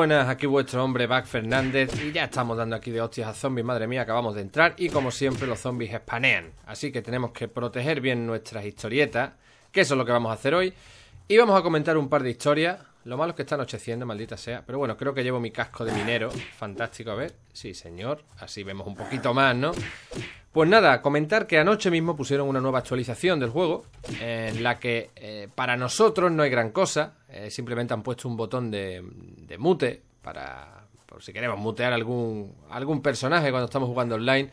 buenas, aquí vuestro hombre Back Fernández y ya estamos dando aquí de hostias a zombies, madre mía, acabamos de entrar y como siempre los zombies espanean, así que tenemos que proteger bien nuestras historietas, que eso es lo que vamos a hacer hoy y vamos a comentar un par de historias, lo malo es que está anocheciendo, maldita sea, pero bueno, creo que llevo mi casco de minero, fantástico, a ver, sí señor, así vemos un poquito más, ¿no? Pues nada, comentar que anoche mismo pusieron una nueva actualización del juego, en la que eh, para nosotros no hay gran cosa, eh, simplemente han puesto un botón de, mute para, por si queremos mutear algún, algún personaje cuando estamos jugando online.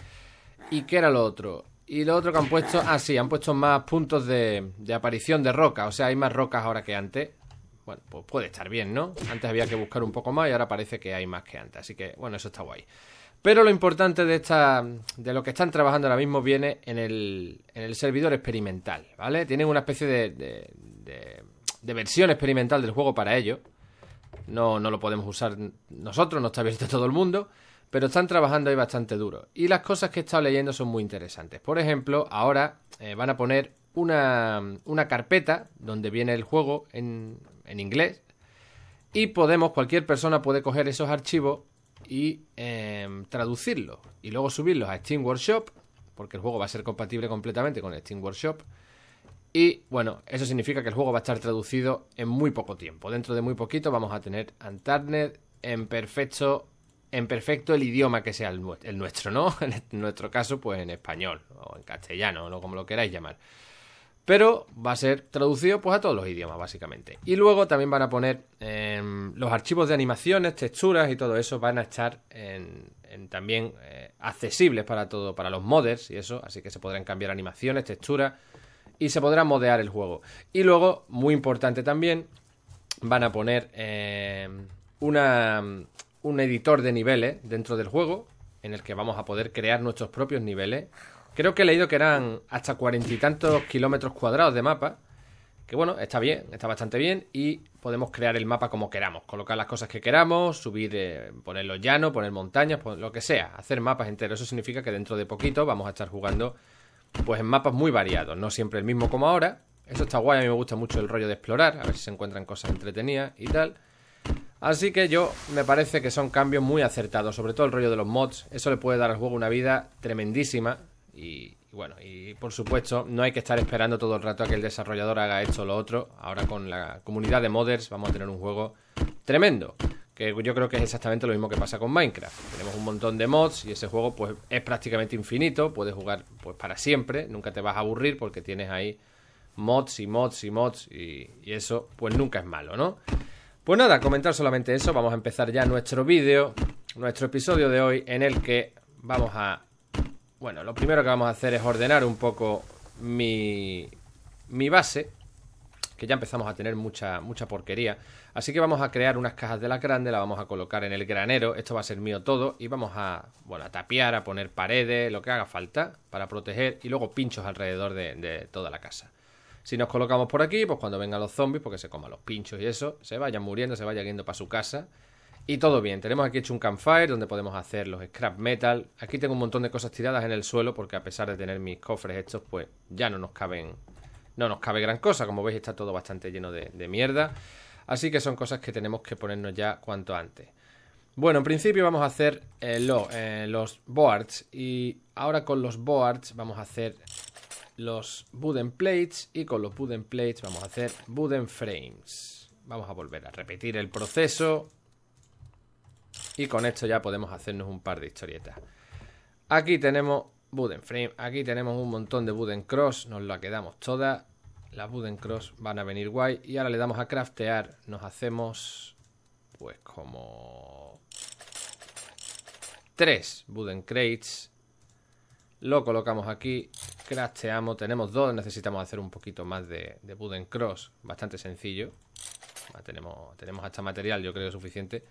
¿Y qué era lo otro? Y lo otro que han puesto, ah sí, han puesto más puntos de, de aparición de roca, o sea, hay más rocas ahora que antes. Bueno, pues puede estar bien, ¿no? Antes había que buscar un poco más y ahora parece que hay más que antes, así que bueno, eso está guay. Pero lo importante de lo que están trabajando ahora mismo viene en el, servidor experimental, ¿vale? Tienen una especie de, versión experimental del juego para ello. No, lo podemos usar nosotros, no está abierto todo el mundo, pero están trabajando ahí bastante duro. Y las cosas que he estado leyendo son muy interesantes. Por ejemplo, ahora eh, van a poner una, carpeta donde viene el juego en, en inglés y podemos, cualquier persona puede coger esos archivos y em, traducirlo y luego subirlo a Steam Workshop, porque el juego va a ser compatible completamente con Steam Workshop. Y bueno, eso significa que el juego va a estar traducido en muy poco tiempo. Dentro de muy poquito vamos a tener Antarnet en perfecto, en perfecto el idioma que sea el, el nuestro, ¿no? En nuestro caso, pues en español o en castellano, o como lo queráis llamar. Pero va a ser traducido pues a todos los idiomas, básicamente. Y luego también van a poner los archivos de animaciones, texturas y todo eso van a estar en, también eh, accesibles para todo, para los modders y eso, así que se podrán cambiar animaciones, texturas y se podrá modear el juego. Y luego, muy importante también, van a poner eh, una, un editor de niveles dentro del juego en el que vamos a poder crear nuestros propios niveles. Creo que he leído que eran hasta cuarenta y tantos kilómetros cuadrados de mapa que bueno, está bien, está bastante bien y podemos crear el mapa como queramos, colocar las cosas que queramos, subir, eh, ponerlo llano, poner montañas, lo que sea, hacer mapas enteros. Eso significa que dentro de poquito vamos a estar jugando pues en mapas muy variados, no siempre el mismo como ahora. Eso está guay, a mí me gusta mucho el rollo de explorar, a ver si se encuentran cosas entretenidas y tal. Así que yo me parece que son cambios muy acertados, sobre todo el rollo de los mods. Eso le puede dar al juego una vida tremendísima y, y bueno, y por supuesto, no hay que estar esperando todo el rato a que el desarrollador haga esto o lo otro. Ahora con la comunidad de modders vamos a tener un juego tremendo. Que yo creo que es exactamente lo mismo que pasa con Minecraft. Tenemos un montón de mods y ese juego pues es prácticamente infinito. Puedes jugar pues para siempre. Nunca te vas a aburrir porque tienes ahí mods y mods y mods. Y, y eso pues nunca es malo, ¿no? Pues nada, comentar solamente eso. Vamos a empezar ya nuestro vídeo, nuestro episodio de hoy en el que vamos a bueno, lo primero que vamos a hacer es ordenar un poco mi, mi base que ya empezamos a tener mucha, mucha porquería. Así que vamos a crear unas cajas de la grande, las vamos a colocar en el granero, esto va a ser mío todo, y vamos a, bueno, tapiar, a poner paredes, lo que haga falta para proteger, y luego pinchos alrededor de, de toda la casa. Si nos colocamos por aquí, pues cuando vengan los zombies, porque pues se coman los pinchos y eso, se vayan muriendo, se vayan yendo para su casa, y todo bien, tenemos aquí hecho un campfire donde podemos hacer los scrap metal. Aquí tengo un montón de cosas tiradas en el suelo porque a pesar de tener mis cofres estos, pues ya no nos caben... No nos cabe gran cosa, como veis está todo bastante lleno de, mierda. Así que son cosas que tenemos que ponernos ya cuanto antes. Bueno, en principio vamos a hacer eh, eh, los boards y ahora con los boards vamos a hacer los wooden plates y con los wooden plates vamos a hacer wooden frames. Vamos a volver a repetir el proceso y con esto ya podemos hacernos un par de historietas. Aquí tenemos Wooden Frame, aquí tenemos un montón de Wooden Cross, nos la quedamos toda Las Buden Cross van a venir guay. Y ahora le damos a craftear, nos hacemos pues como tres Wooden Crates. Lo colocamos aquí, crafteamos, tenemos dos, necesitamos hacer un poquito más de, de Cross, bastante sencillo. Ah, tenemos, tenemos hasta material, yo creo, suficiente.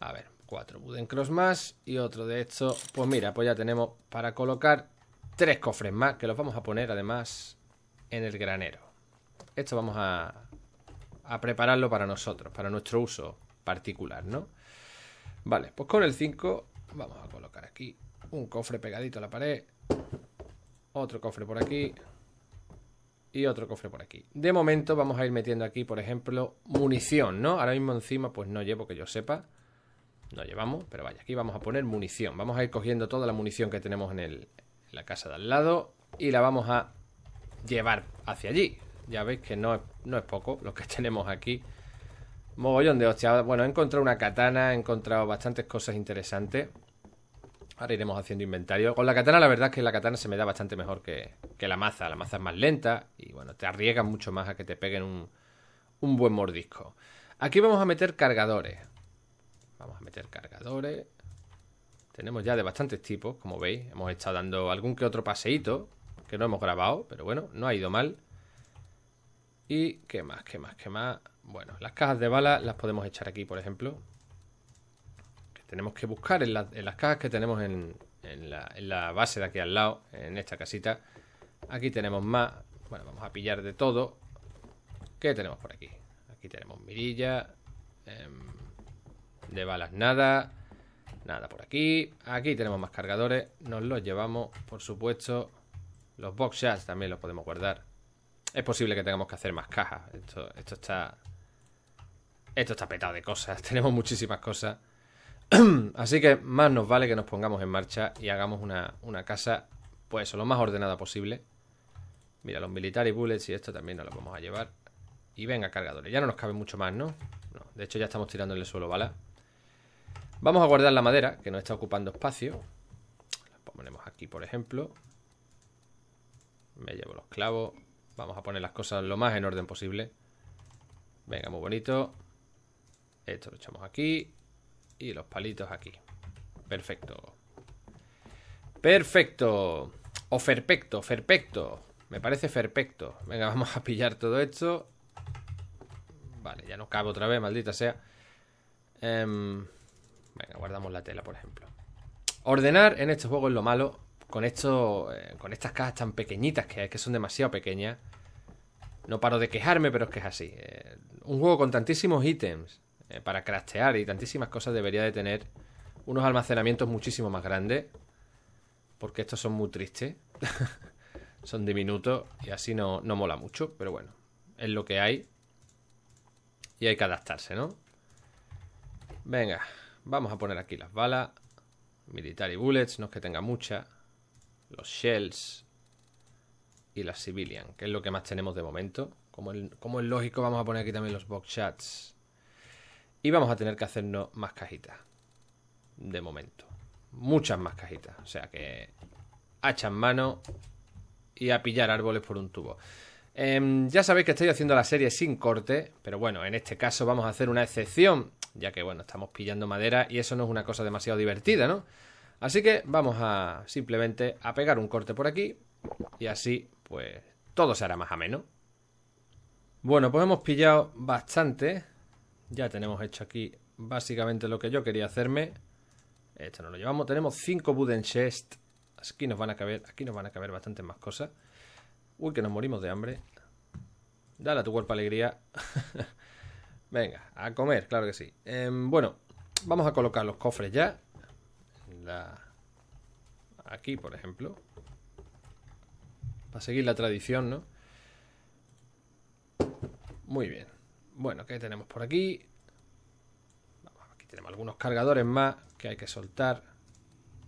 A ver, cuatro Budencross más y otro de estos. Pues mira, pues ya tenemos para colocar tres cofres más, que los vamos a poner además en el granero. Esto vamos a, a prepararlo para nosotros, para nuestro uso particular, ¿no? Vale, pues con el 5 vamos a colocar aquí un cofre pegadito a la pared, otro cofre por aquí y otro cofre por aquí. De momento vamos a ir metiendo aquí, por ejemplo, munición, ¿no? Ahora mismo encima pues no llevo que yo sepa. No llevamos, pero vaya, aquí vamos a poner munición. Vamos a ir cogiendo toda la munición que tenemos en, la casa de al lado y la vamos a llevar hacia allí. Ya veis que no es, poco lo que tenemos aquí. Mogollón de hostia. Bueno, he encontrado una katana, he encontrado bastantes cosas interesantes. Ahora iremos haciendo inventario. Con la katana, la verdad es que la katana se me da bastante mejor que, que la maza. La maza es más lenta y bueno, te arriesgas mucho más a que te peguen un, un buen mordisco. Aquí vamos a meter cargadores. Vamos a meter cargadores. Tenemos ya de bastantes tipos, como veis. Hemos estado dando algún que otro paseíto que no hemos grabado, pero bueno, no ha ido mal. Y qué más, qué más, qué más. Bueno, las cajas de balas las podemos echar aquí, por ejemplo. Que tenemos que buscar en, las cajas que tenemos en, la, base de aquí al lado, en esta casita. Aquí tenemos más. Bueno, vamos a pillar de todo. ¿Qué tenemos por aquí? Aquí tenemos mirilla. Em, de balas nada. Nada por aquí. Aquí tenemos más cargadores. Nos los llevamos, por supuesto. Los box también los podemos guardar. Es posible que tengamos que hacer más cajas. Esto, esto está... Esto está petado de cosas. Tenemos muchísimas cosas. Así que más nos vale que nos pongamos en marcha y hagamos una, casa, pues lo más ordenada posible. Mira, los military bullets y esto también nos lo vamos a llevar. Y venga, cargadores. Ya no nos cabe mucho más, ¿no? no de hecho, ya estamos tirando en el suelo balas. Vamos a guardar la madera, que no está ocupando espacio. La ponemos aquí, por ejemplo. Me llevo los clavos. Vamos a poner las cosas lo más en orden posible. Venga, muy bonito. Esto lo echamos aquí. Y los palitos aquí. Perfecto. Perfecto. O ferpecto. Ferpecto. Me parece ferpecto. Venga, vamos a pillar todo esto. Vale, ya no cabe otra vez, maldita sea. Em, Venga, guardamos la tela, por ejemplo. Ordenar en este juego es lo malo. Con, esto, eh, con estas cajas tan pequeñitas que, que son demasiado pequeñas. No paro de quejarme, pero es que es así. Eh, un juego con tantísimos ítems eh, para craftear y tantísimas cosas debería de tener unos almacenamientos muchísimo más grandes. Porque estos son muy tristes. son diminutos y así no, no mola mucho. Pero bueno, es lo que hay. Y hay que adaptarse, ¿no? Venga. Vamos a poner aquí las balas. Military bullets, no es que tenga mucha. Los shells. Y las civilian, que es lo que más tenemos de momento. Como, es lógico, vamos a poner aquí también los box chats. Y vamos a tener que hacernos más cajitas. De momento. Muchas más cajitas. O sea que... Hacha mano. Y a pillar árboles por un tubo. Em, ya sabéis que estoy haciendo la serie sin corte. Pero bueno, en este caso vamos a hacer una excepción ya que bueno, estamos pillando madera y eso no es una cosa demasiado divertida, ¿no? Así que vamos a simplemente a pegar un corte por aquí y así pues todo se hará más ameno. Bueno, pues hemos pillado bastante. Ya tenemos hecho aquí básicamente lo que yo quería hacerme. Esto no lo llevamos. Tenemos 5 wooden chest. Aquí nos van a caber, aquí nos van a caber bastantes más cosas. Uy, que nos morimos de hambre. Dale a tu cuerpo alegría. Venga, a comer, claro que sí. Em, bueno, vamos a colocar los cofres ya. Aquí, por ejemplo. Para seguir la tradición, ¿no? Muy bien. Bueno, ¿qué tenemos por aquí? Aquí tenemos algunos cargadores más que hay que soltar.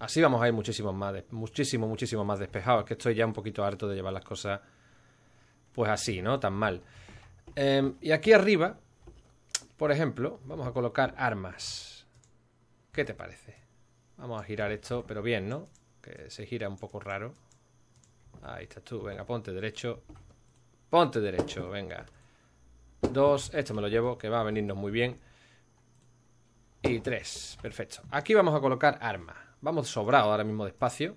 Así vamos a ir muchísimos más, muchísimo, muchísimo más despejados. Es que estoy ya un poquito harto de llevar las cosas pues así, ¿no? Tan mal. Em, y aquí arriba por ejemplo, vamos a colocar armas. ¿Qué te parece? Vamos a girar esto, pero bien, ¿no? Que se gira un poco raro. Ahí estás tú, venga, ponte derecho. Ponte derecho, venga. Dos, esto me lo llevo, que va a venirnos muy bien. Y tres, perfecto. Aquí vamos a colocar armas. Vamos sobrado ahora mismo de espacio.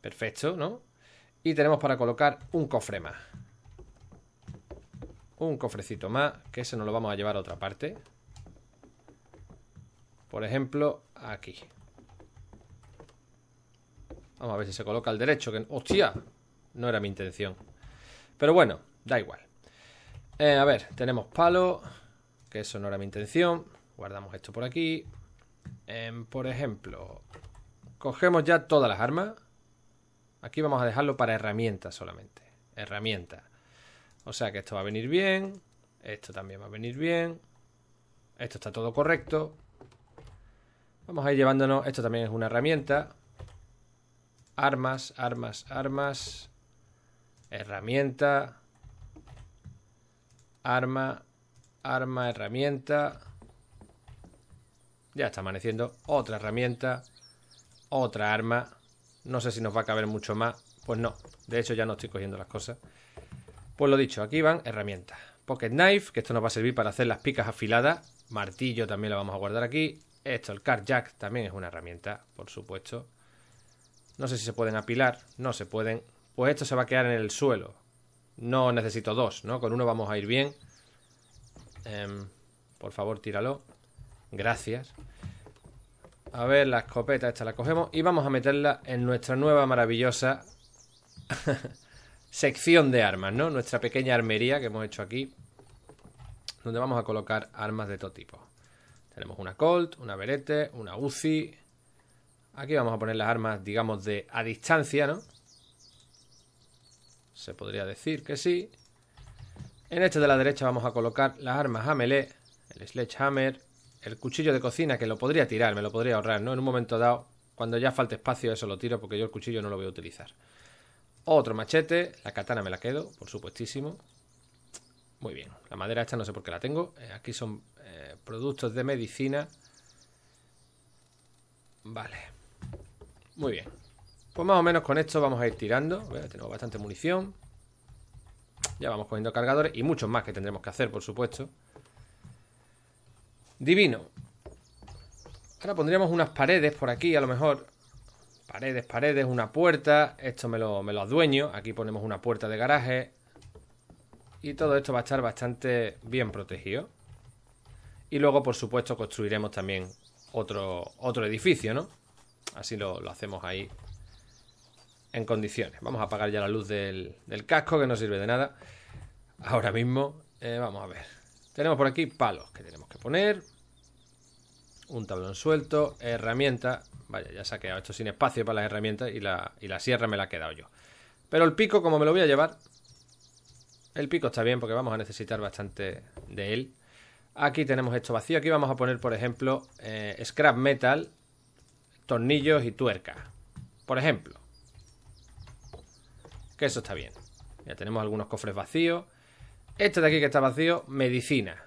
Perfecto, ¿no? Y tenemos para colocar un cofre más un cofrecito más, que ese nos lo vamos a llevar a otra parte. Por ejemplo, aquí. Vamos a ver si se coloca al derecho. Que... ¡Hostia! No era mi intención. Pero bueno, da igual. Eh, a ver, tenemos palo, que eso no era mi intención. Guardamos esto por aquí. Em, por ejemplo, cogemos ya todas las armas. Aquí vamos a dejarlo para herramientas solamente. Herramientas. O sea que esto va a venir bien. Esto también va a venir bien. Esto está todo correcto. Vamos a ir llevándonos. Esto también es una herramienta. Armas, armas, armas. Herramienta. Arma, arma, herramienta. Ya está amaneciendo. Otra herramienta. Otra arma. No sé si nos va a caber mucho más. Pues no. De hecho ya no estoy cogiendo las cosas. Pues lo dicho, aquí van herramientas. Pocket knife, que esto nos va a servir para hacer las picas afiladas. Martillo también lo vamos a guardar aquí. Esto, el card jack, también es una herramienta, por supuesto. No sé si se pueden apilar, no se pueden. Pues esto se va a quedar en el suelo. No necesito dos, ¿no? Con uno vamos a ir bien. Em, por favor, tíralo. Gracias. A ver, la escopeta esta la cogemos y vamos a meterla en nuestra nueva maravillosa sección de armas, ¿no? Nuestra pequeña armería que hemos hecho aquí, donde vamos a colocar armas de todo tipo. Tenemos una Colt, una Berete, una Uzi. Aquí vamos a poner las armas, digamos, de a distancia, ¿no? Se podría decir que sí. En este de la derecha vamos a colocar las armas a melee, el sledgehammer, el cuchillo de cocina, que lo podría tirar, me lo podría ahorrar, ¿no? En un momento dado, cuando ya falte espacio, eso lo tiro, porque yo el cuchillo no lo voy a utilizar. Otro machete. La katana me la quedo, por supuestísimo. Muy bien. La madera esta no sé por qué la tengo. Eh, aquí son eh, productos de medicina. Vale. Muy bien. Pues más o menos con esto vamos a ir tirando. tenemos bastante munición. Ya vamos cogiendo cargadores y muchos más que tendremos que hacer, por supuesto. Divino. Ahora pondríamos unas paredes por aquí, a lo mejor paredes, paredes, una puerta. Esto me lo, me adueño. Aquí ponemos una puerta de garaje. Y todo esto va a estar bastante bien protegido. Y luego, por supuesto, construiremos también otro, otro edificio, ¿no? Así lo, hacemos ahí en condiciones. Vamos a apagar ya la luz del, casco, que no sirve de nada. Ahora mismo, eh, vamos a ver. Tenemos por aquí palos que tenemos que poner un tablón suelto, herramienta. Vaya, ya se ha quedado esto sin espacio para las herramientas y la, sierra me la he quedado yo. Pero el pico, como me lo voy a llevar, el pico está bien porque vamos a necesitar bastante de él. Aquí tenemos esto vacío. Aquí vamos a poner, por ejemplo, eh, scrap metal, tornillos y tuerca Por ejemplo. Que eso está bien. Ya tenemos algunos cofres vacíos. Este de aquí que está vacío, medicina.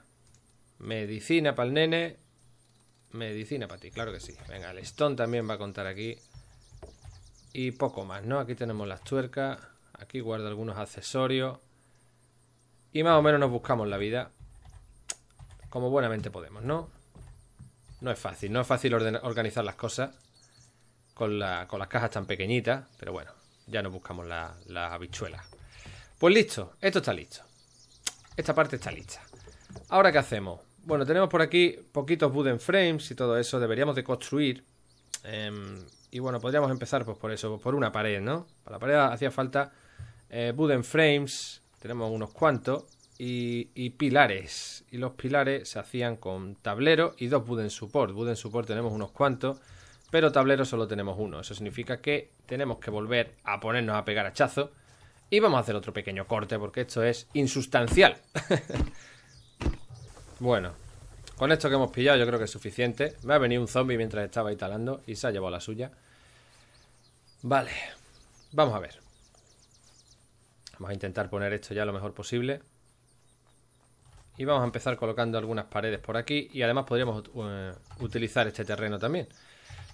Medicina para el nene. Medicina para ti, claro que sí. Venga, el stone también va a contar aquí. Y poco más, ¿no? Aquí tenemos las tuercas. Aquí guardo algunos accesorios. Y más o menos nos buscamos la vida. Como buenamente podemos, ¿no? No es fácil, no es fácil organizar las cosas con, las cajas tan pequeñitas. Pero bueno, ya nos buscamos las la habichuelas. Pues listo, esto está listo. Esta parte está lista. Ahora, ¿qué hacemos? Bueno, tenemos por aquí poquitos wooden frames y todo eso. Deberíamos de construir. Em, y bueno, podríamos empezar pues por eso, por una pared, ¿no? Para la pared hacía falta eh, wooden frames. Tenemos unos cuantos. Y, pilares. Y los pilares se hacían con tablero y dos wooden support. Wooden support tenemos unos cuantos, pero tablero solo tenemos uno. Eso significa que tenemos que volver a ponernos a pegar hachazo. Y vamos a hacer otro pequeño corte porque esto es insustancial. Bueno, con esto que hemos pillado yo creo que es suficiente. Me ha venido un zombie mientras estaba ahí y se ha llevado la suya. Vale, vamos a ver. Vamos a intentar poner esto ya lo mejor posible. Y vamos a empezar colocando algunas paredes por aquí y además podríamos eh, utilizar este terreno también.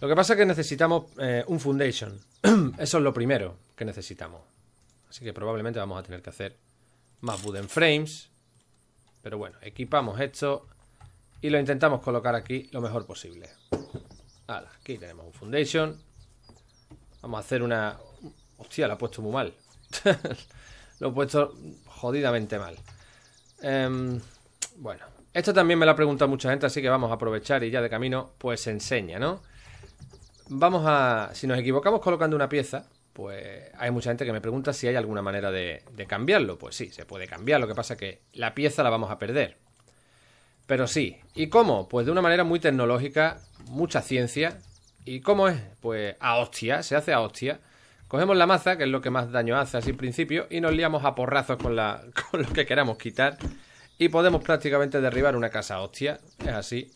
Lo que pasa es que necesitamos eh, un foundation. Eso es lo primero que necesitamos. Así que probablemente vamos a tener que hacer más wooden frames. Pero bueno, equipamos esto y lo intentamos colocar aquí lo mejor posible. aquí tenemos un foundation. Vamos a hacer una... Hostia, lo he puesto muy mal. lo he puesto jodidamente mal. Em, bueno, esto también me lo ha preguntado mucha gente, así que vamos a aprovechar y ya de camino, pues enseña, ¿no? Vamos a... Si nos equivocamos colocando una pieza, pues hay mucha gente que me pregunta si hay alguna manera de, cambiarlo. Pues sí, se puede cambiar, lo que pasa es que la pieza la vamos a perder. Pero sí, ¿y cómo? Pues de una manera muy tecnológica, mucha ciencia. ¿Y cómo es? Pues a hostia, se hace a hostia. Cogemos la maza, que es lo que más daño hace así en principio, y nos liamos a porrazos con, la, lo que queramos quitar. Y podemos prácticamente derribar una casa a hostia. Es así.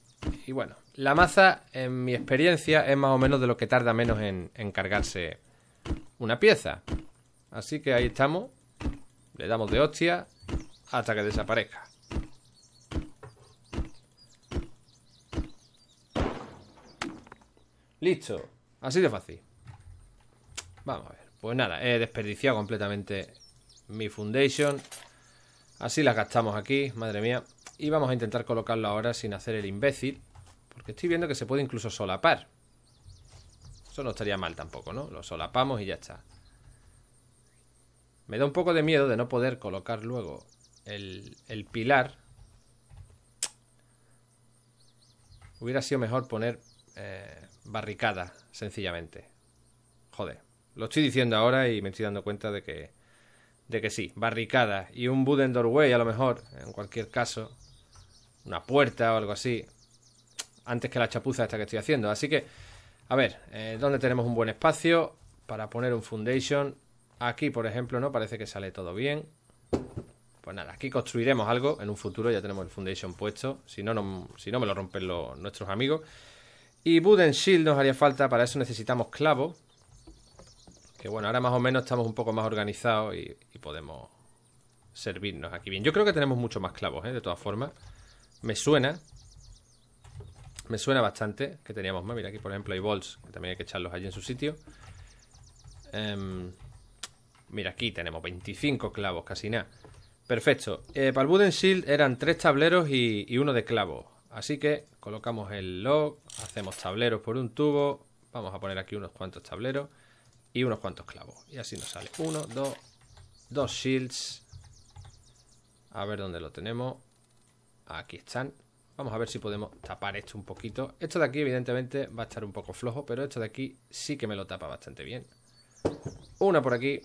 Y bueno, la maza, en mi experiencia, es más o menos de lo que tarda menos en, en cargarse una pieza. Así que ahí estamos. Le damos de hostia hasta que desaparezca. Listo. Así de fácil. Vamos a ver. Pues nada, he desperdiciado completamente mi foundation. Así la gastamos aquí, madre mía. Y vamos a intentar colocarlo ahora sin hacer el imbécil. Porque estoy viendo que se puede incluso solapar. Eso no estaría mal tampoco, ¿no? Lo solapamos y ya está. Me da un poco de miedo de no poder colocar luego el, el pilar. Hubiera sido mejor poner eh, barricada, sencillamente. Joder, lo estoy diciendo ahora y me estoy dando cuenta de que, de que sí, barricada y un wooden doorway a lo mejor, en cualquier caso, una puerta o algo así, antes que la chapuza esta que estoy haciendo. Así que a ver, eh, ¿dónde tenemos un buen espacio para poner un foundation? Aquí, por ejemplo, ¿no? Parece que sale todo bien. Pues nada, aquí construiremos algo. En un futuro ya tenemos el foundation puesto. Si no, si no me lo rompen los, nuestros amigos. Y wooden shield nos haría falta. Para eso necesitamos clavos. Que bueno, ahora más o menos estamos un poco más organizados y, podemos servirnos aquí bien. Yo creo que tenemos mucho más clavos, ¿eh? De todas formas. Me suena me suena bastante que teníamos más. Mira, aquí por ejemplo hay bols, que también hay que echarlos allí en su sitio. Em, mira, aquí tenemos 25 clavos, casi nada. Perfecto. Eh, para el Wooden Shield eran tres tableros y, uno de clavo Así que colocamos el log, hacemos tableros por un tubo. Vamos a poner aquí unos cuantos tableros y unos cuantos clavos. Y así nos sale. Uno, dos, dos shields. A ver dónde lo tenemos. Aquí están. Vamos a ver si podemos tapar esto un poquito. Esto de aquí, evidentemente, va a estar un poco flojo, pero esto de aquí sí que me lo tapa bastante bien. Una por aquí.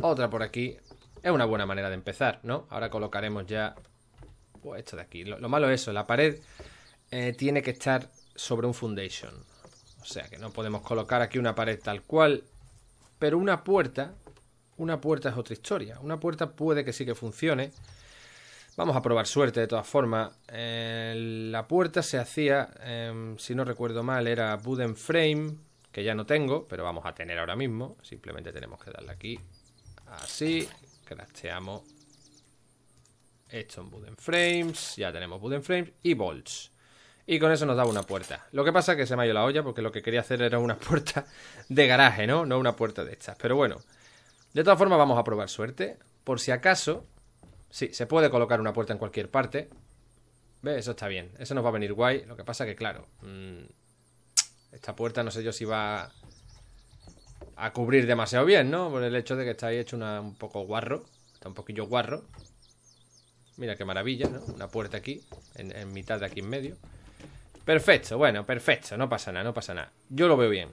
Otra por aquí. Es una buena manera de empezar, ¿no? Ahora colocaremos ya... Pues esto de aquí. Lo, malo es eso, la pared eh, tiene que estar sobre un foundation. O sea que no podemos colocar aquí una pared tal cual, pero una puerta una puerta es otra historia. Una puerta puede que sí que funcione. Vamos a probar suerte de todas formas. Eh, la puerta se hacía, em, si no recuerdo mal, era Wooden Frame, que ya no tengo, pero vamos a tener ahora mismo. Simplemente tenemos que darle aquí. Así. Crasteamos. esto en Wooden Frames. Ya tenemos Wooden Frames y Bolts. Y con eso nos daba una puerta. Lo que pasa es que se me ha ido la olla porque lo que quería hacer era una puerta de garaje, ¿no? No una puerta de estas. Pero bueno. De todas formas, vamos a probar suerte. Por si acaso. Sí, se puede colocar una puerta en cualquier parte. ¿Ve? Eso está bien. Eso nos va a venir guay. Lo que pasa que, claro. Mm, esta puerta no sé yo si va a cubrir demasiado bien, ¿no? Por el hecho de que está ahí hecho un poco guarro. Está un poquillo guarro. Mira qué maravilla, ¿no? Una puerta aquí, en, mitad de aquí en medio. Perfecto, bueno, perfecto, no pasa nada, no pasa nada. Yo lo veo bien.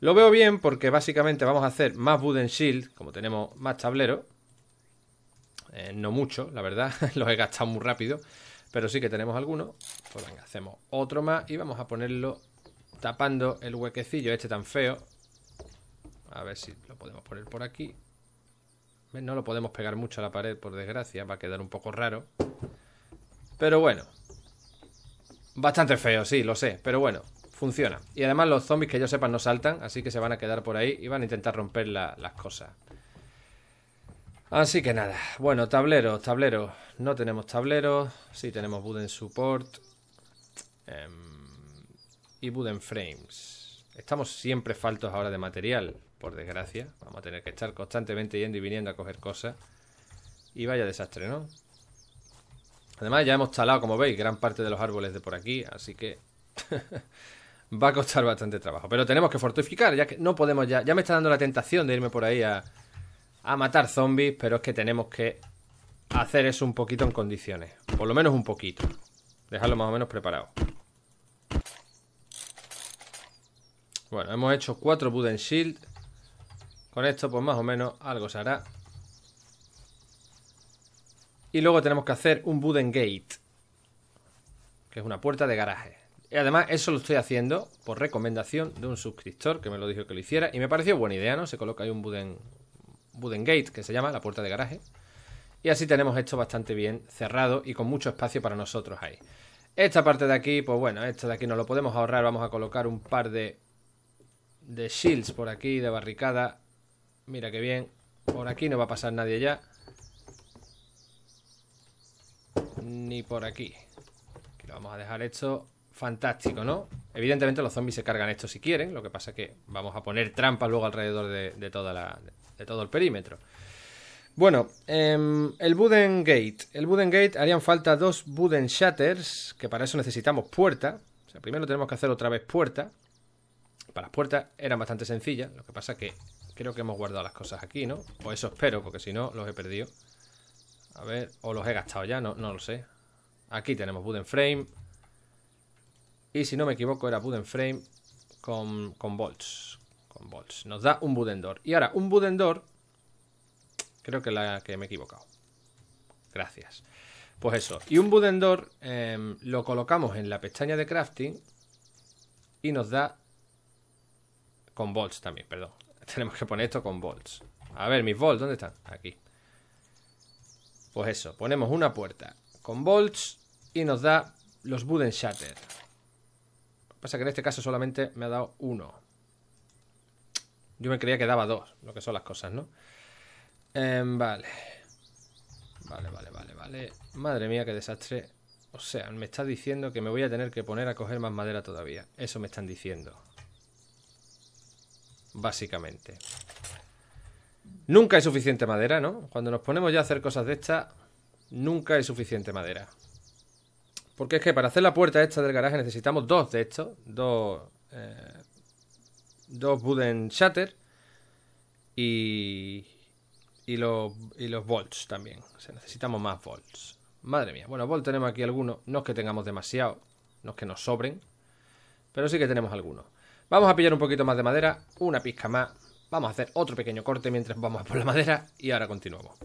Lo veo bien porque básicamente vamos a hacer más Wooden Shield, como tenemos más tablero. Eh, no mucho, la verdad, lo he gastado muy rápido, pero sí que tenemos algunos. Pues venga, hacemos otro más y vamos a ponerlo tapando el huequecillo este tan feo. A ver si lo podemos poner por aquí. Eh, no lo podemos pegar mucho a la pared, por desgracia, va a quedar un poco raro. Pero bueno. Bastante feo, sí, lo sé, pero bueno, funciona. Y además los zombies que yo sepa no saltan, así que se van a quedar por ahí y van a intentar romper las cosas. Así que nada, bueno, tableros, tableros. No tenemos tableros, sí tenemos Wooden Support em, y Wooden Frames. Estamos siempre faltos ahora de material, por desgracia. Vamos a tener que estar constantemente yendo y viniendo a coger cosas. Y vaya desastre, ¿no? Además ya hemos talado, como veis, gran parte de los árboles de por aquí, así que... va a costar bastante trabajo. Pero tenemos que fortificar, ya que no podemos ya... Ya me está dando la tentación de irme por ahí a, matar zombies, pero es que tenemos que hacer eso un poquito en condiciones. Por lo menos un poquito. Dejarlo más o menos preparado. Bueno, hemos hecho cuatro Wooden Shield. Con esto, pues más o menos algo se hará. Y luego tenemos que hacer un Wooden Gate. Que es una puerta de garaje. Y además, eso lo estoy haciendo por recomendación de un suscriptor que me lo dijo que lo hiciera. Y me pareció buena idea, ¿no? Se coloca ahí un Buden, Gate, que se llama, la puerta de garaje. Y así tenemos esto bastante bien cerrado y con mucho espacio para nosotros ahí. Esta parte de aquí, pues bueno, esto de aquí no lo podemos ahorrar. Vamos a colocar un par de, de shields por aquí, de barricada. Mira qué bien. Por aquí no va a pasar nadie ya. Ni por aquí. Aquí lo vamos a dejar esto fantástico, ¿no? Evidentemente los zombies se cargan esto si quieren, lo que pasa es que vamos a poner trampas luego alrededor de, toda de todo el perímetro. Bueno, em, el Wooden Gate. El Wooden Gate harían falta dos Wooden Shatters, que para eso necesitamos puerta. O sea, primero tenemos que hacer otra vez puerta. Para las puertas eran bastante sencillas, lo que pasa que creo que hemos guardado las cosas aquí, ¿no? O eso espero, porque si no los he perdido. A ver, o los he gastado ya, no, no lo sé. Aquí tenemos Wooden Frame. Y si no me equivoco era buden Frame con, con bolts. Con bolts. Nos da un budendor. Y ahora, un budendor... Creo que la que me he equivocado. Gracias. Pues eso. Y un budendor em, lo colocamos en la pestaña de crafting y nos da... Con bolts también, perdón. Tenemos que poner esto con bolts. A ver, mis bolts, ¿dónde están? Aquí. Pues eso, ponemos una puerta con bolts y nos da los buden shatter. Pasa que en este caso solamente me ha dado uno. Yo me creía que daba dos, lo que son las cosas, ¿no? Em, vale. Vale, vale, vale, vale. Madre mía, qué desastre. O sea, me está diciendo que me voy a tener que poner a coger más madera todavía. Eso me están diciendo. Básicamente. Nunca hay suficiente madera, ¿no? Cuando nos ponemos ya a hacer cosas de estas, nunca hay suficiente madera. Porque es que para hacer la puerta esta del garaje necesitamos dos de estos. Dos. Eh, dos wooden shatter. Y. los, y volts también. O necesitamos más volts. Madre mía. Bueno, volts tenemos aquí algunos. No es que tengamos demasiado. No es que nos sobren. Pero sí que tenemos algunos. Vamos a pillar un poquito más de madera. Una pizca más. Vamos a hacer otro pequeño corte mientras vamos a por la madera. Y ahora continuamos.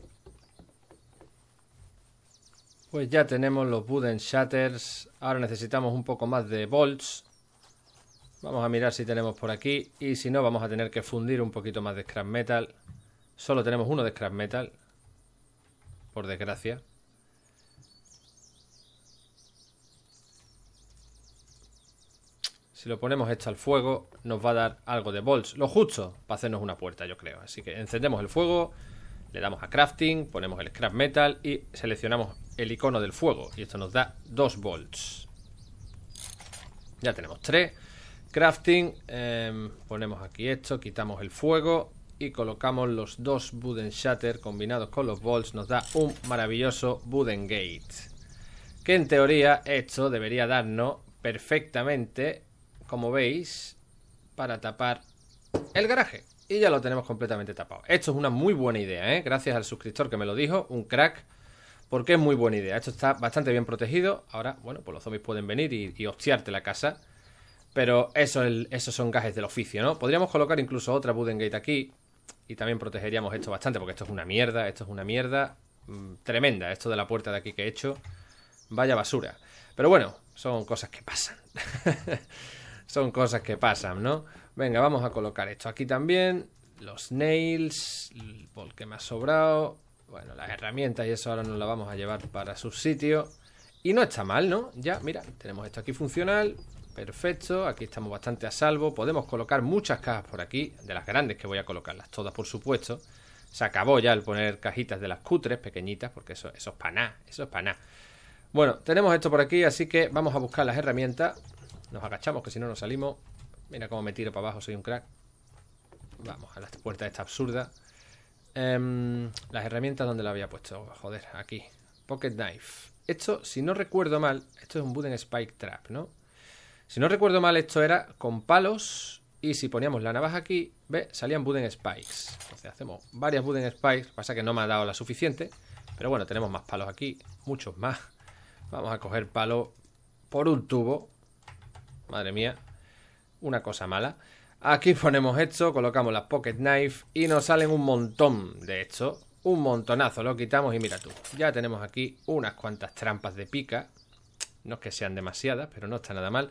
Pues ya tenemos los wooden shatters. Ahora necesitamos un poco más de bolts. Vamos a mirar si tenemos por aquí. Y si no, vamos a tener que fundir un poquito más de scrap metal. Solo tenemos uno de scrap metal. Por desgracia. Si lo ponemos esto al fuego, nos va a dar algo de bolts. Lo justo para hacernos una puerta, yo creo. Así que encendemos el fuego le damos a crafting, ponemos el scrap metal y seleccionamos el icono del fuego. Y esto nos da 2 volts. Ya tenemos 3. Crafting, em, ponemos aquí esto, quitamos el fuego y colocamos los dos Buden Shatter combinados con los bolts. Nos da un maravilloso Wooden Gate. Que en teoría esto debería darnos perfectamente, como veis, para tapar el garaje y ya lo tenemos completamente tapado. Esto es una muy buena idea, ¿eh? Gracias al suscriptor que me lo dijo, un crack. Porque es muy buena idea. Esto está bastante bien protegido. Ahora, bueno, pues los zombies pueden venir y, hostiarte la casa. Pero eso esos son gajes del oficio, ¿no? Podríamos colocar incluso otra Wooden Gate aquí. Y también protegeríamos esto bastante, porque esto es una mierda, esto es una mierda mm, tremenda. Esto de la puerta de aquí que he hecho, vaya basura. Pero bueno, son cosas que pasan. son cosas que pasan, ¿no? Venga, vamos a colocar esto aquí también. Los nails, el que me ha sobrado. Bueno, las herramientas y eso ahora nos la vamos a llevar para su sitio. Y no está mal, ¿no? Ya, mira, tenemos esto aquí funcional. Perfecto, aquí estamos bastante a salvo. Podemos colocar muchas cajas por aquí, de las grandes que voy a colocarlas todas, por supuesto. Se acabó ya el poner cajitas de las cutres, pequeñitas, porque eso, eso es paná, eso es paná. Bueno, tenemos esto por aquí, así que vamos a buscar las herramientas. Nos agachamos, que si no nos salimos. Mira cómo me tiro para abajo, soy un crack. Vamos a la puerta esta absurda. Em, las herramientas, ¿Dónde la había puesto? Joder, aquí. Pocket Knife. Esto, si no recuerdo mal, esto es un buden Spike Trap, ¿no? Si no recuerdo mal, esto era con palos y si poníamos la navaja aquí, ve, salían buden Spikes. Entonces hacemos varias buden Spikes, pasa que no me ha dado la suficiente, pero bueno, tenemos más palos aquí, muchos más. Vamos a coger palo por un tubo. Madre mía, una cosa mala. Aquí ponemos esto, colocamos las pocket knife y nos salen un montón de esto. Un montonazo, lo quitamos y mira tú. Ya tenemos aquí unas cuantas trampas de pica. No es que sean demasiadas, pero no está nada mal.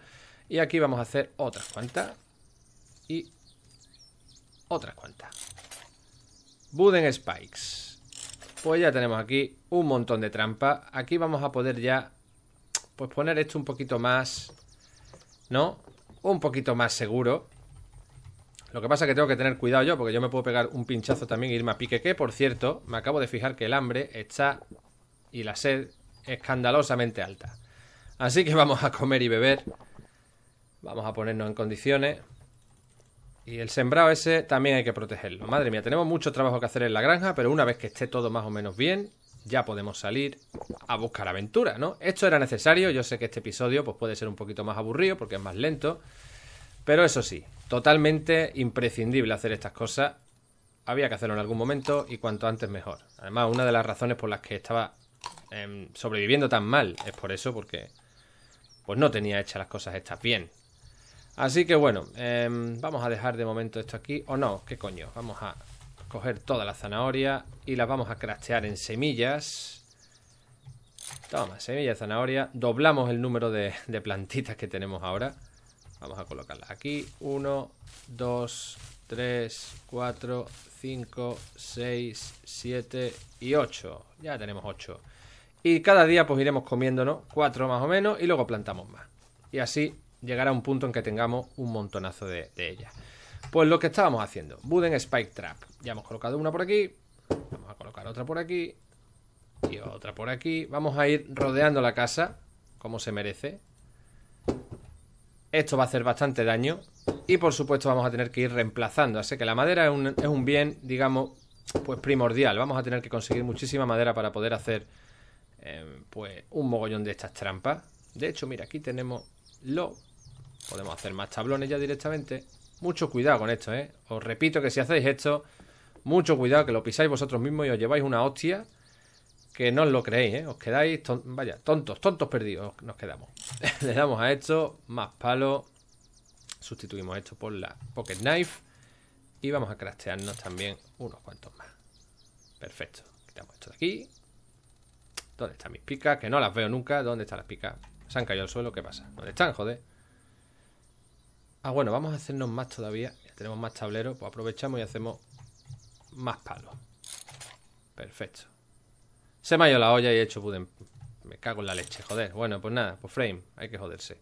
Y aquí vamos a hacer otras cuantas. Y otras cuantas. Wooden Spikes. Pues ya tenemos aquí un montón de trampas. Aquí vamos a poder ya pues poner esto un poquito más... ¿No? un poquito más seguro. Lo que pasa es que tengo que tener cuidado yo, porque yo me puedo pegar un pinchazo también e irme a pique. Que, por cierto, me acabo de fijar que el hambre está y la sed escandalosamente alta. Así que vamos a comer y beber. Vamos a ponernos en condiciones. Y el sembrado ese también hay que protegerlo. Madre mía, tenemos mucho trabajo que hacer en la granja, pero una vez que esté todo más o menos bien, ya podemos salir a buscar aventura, ¿no? Esto era necesario, yo sé que este episodio pues, puede ser un poquito más aburrido porque es más lento, pero eso sí, totalmente imprescindible hacer estas cosas. Había que hacerlo en algún momento y cuanto antes mejor. Además, una de las razones por las que estaba em, sobreviviendo tan mal es por eso, porque pues no tenía hechas las cosas estas bien. Así que bueno, em, vamos a dejar de momento esto aquí. O no, qué coño, vamos a coger toda la zanahoria y las vamos a craftear en semillas. Toma, semilla de zanahoria. Doblamos el número de, plantitas que tenemos ahora. Vamos a colocarlas aquí. 1, 2, 3, 4, 5, 6, 7 y 8. Ya tenemos 8. Y cada día pues iremos comiéndonos 4 más o menos y luego plantamos más. Y así llegará un punto en que tengamos un montonazo de ellas. Pues lo que estábamos haciendo. Buden Spike Trap. Ya hemos colocado una por aquí. Vamos a colocar otra por aquí. Y otra por aquí. Vamos a ir rodeando la casa. Como se merece. Esto va a hacer bastante daño. Y por supuesto vamos a tener que ir reemplazando. Así que la madera es un, bien, digamos, pues primordial. Vamos a tener que conseguir muchísima madera para poder hacer em, pues un mogollón de estas trampas. De hecho, mira, aquí tenemos lo. Podemos hacer más tablones ya directamente. Mucho cuidado con esto, ¿eh? Os repito que si hacéis esto, mucho cuidado, que lo pisáis vosotros mismos y os lleváis una hostia que no os lo creéis, ¿eh? Os quedáis, vaya, tontos, tontos perdidos, nos quedamos. Le damos a esto, más palo. Sustituimos esto por la Pocket Knife. Y vamos a craftearnos también unos cuantos más. Perfecto. Quitamos esto de aquí. ¿Dónde están mis picas? Que no las veo nunca. ¿Dónde están las picas? Se han caído al suelo. ¿Qué pasa? ¿Dónde están, joder? Ah, bueno, vamos a hacernos más todavía. Ya tenemos más tableros, pues aprovechamos y hacemos más palos. Perfecto. Se me ha ido la olla y he hecho puden. Me cago en la leche, joder. Bueno, pues nada, pues frame, hay que joderse.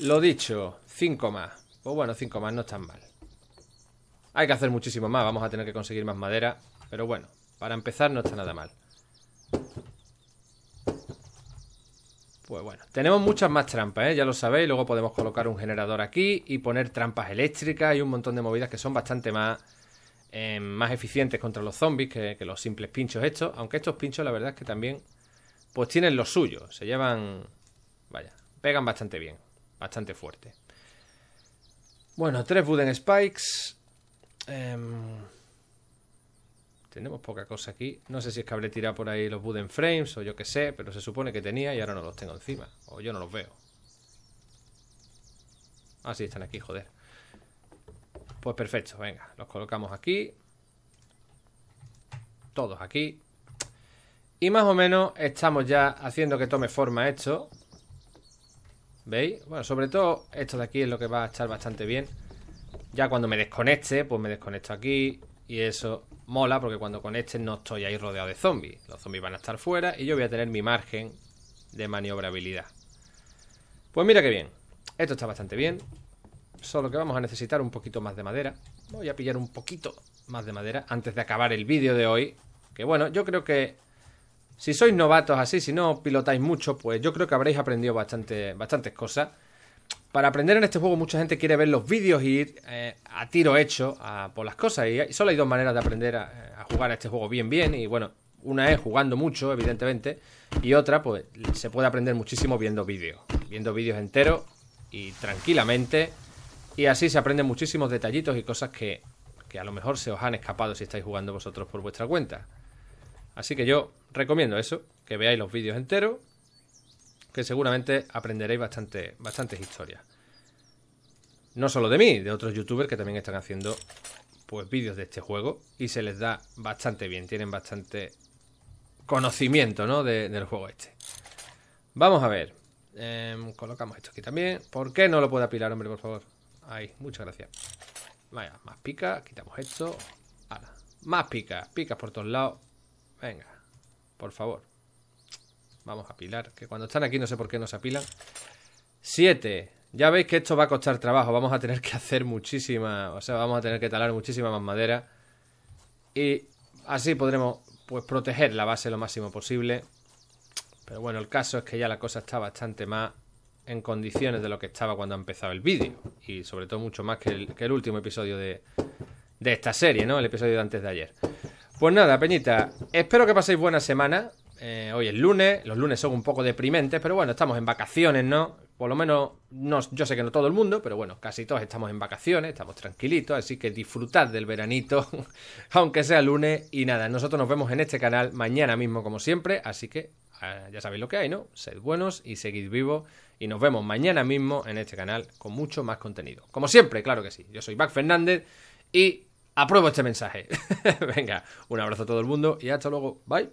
Lo dicho, 5 más. Pues bueno, 5 más no están mal. Hay que hacer muchísimo más, vamos a tener que conseguir más madera. Pero bueno, para empezar no está nada mal. Pues bueno, tenemos muchas más trampas, ¿eh? ya lo sabéis. Luego podemos colocar un generador aquí y poner trampas eléctricas y un montón de movidas que son bastante más, eh, más eficientes contra los zombies que, los simples pinchos estos. Aunque estos pinchos, la verdad es que también, pues tienen lo suyo. Se llevan, vaya, pegan bastante bien, bastante fuerte. Bueno, tres wooden spikes. Em, tenemos poca cosa aquí. No sé si es que habré tirado por ahí los wooden frames o yo qué sé, pero se supone que tenía y ahora no los tengo encima. O yo no los veo. Ah, sí, están aquí, joder. Pues perfecto, venga. Los colocamos aquí. Todos aquí. Y más o menos estamos ya haciendo que tome forma esto. ¿Veis? Bueno, sobre todo esto de aquí es lo que va a estar bastante bien. Ya cuando me desconecte, pues me desconecto aquí y eso mola porque cuando conecten no estoy ahí rodeado de zombies. Los zombies van a estar fuera y yo voy a tener mi margen de maniobrabilidad. Pues mira que bien. Esto está bastante bien. Solo que vamos a necesitar un poquito más de madera. Voy a pillar un poquito más de madera antes de acabar el vídeo de hoy. Que bueno, yo creo que si sois novatos así, si no pilotáis mucho, pues yo creo que habréis aprendido bastante, bastantes cosas. Para aprender en este juego mucha gente quiere ver los vídeos y ir eh, a tiro hecho por las cosas. Y solo hay dos maneras de aprender a, eh, jugar a este juego bien, bien. Y bueno, una es jugando mucho, evidentemente. Y otra, pues se puede aprender muchísimo viendo vídeos. Viendo vídeos enteros y tranquilamente. Y así se aprenden muchísimos detallitos y cosas que, que a lo mejor se os han escapado si estáis jugando vosotros por vuestra cuenta. Así que yo recomiendo eso, que veáis los vídeos enteros que seguramente aprenderéis bastante, bastantes historias. No solo de mí, de otros youtubers que también están haciendo pues vídeos de este juego y se les da bastante bien, tienen bastante conocimiento ¿no? del juego este. Vamos a ver, em, colocamos esto aquí también. ¿Por qué no lo puedo apilar, hombre, por favor? Ahí, muchas gracias. Vaya, más pica, quitamos esto. más picas, picas por todos lados. Venga, por favor. Vamos a apilar, que cuando están aquí no sé por qué no se apilan. Siete. Ya veis que esto va a costar trabajo. Vamos a tener que hacer muchísima... O sea, vamos a tener que talar muchísima más madera. Y así podremos, pues, proteger la base lo máximo posible. Pero bueno, el caso es que ya la cosa está bastante más en condiciones de lo que estaba cuando ha empezado el vídeo. Y sobre todo mucho más que el, último episodio de, de esta serie, ¿no? El episodio de antes de ayer. Pues nada, Peñita, espero que paséis buena semana. Eh, hoy es lunes, los lunes son un poco deprimentes, pero bueno, estamos en vacaciones, ¿no? Por lo menos, no, yo sé que no todo el mundo, pero bueno, casi todos estamos en vacaciones, estamos tranquilitos, así que disfrutad del veranito, aunque sea lunes. Y nada, nosotros nos vemos en este canal mañana mismo, como siempre, así que eh, ya sabéis lo que hay, ¿no? Sed buenos y seguid vivos. Y nos vemos mañana mismo en este canal con mucho más contenido. Como siempre, claro que sí. Yo soy Bac Fernández y apruebo este mensaje. Venga, un abrazo a todo el mundo y hasta luego. Bye.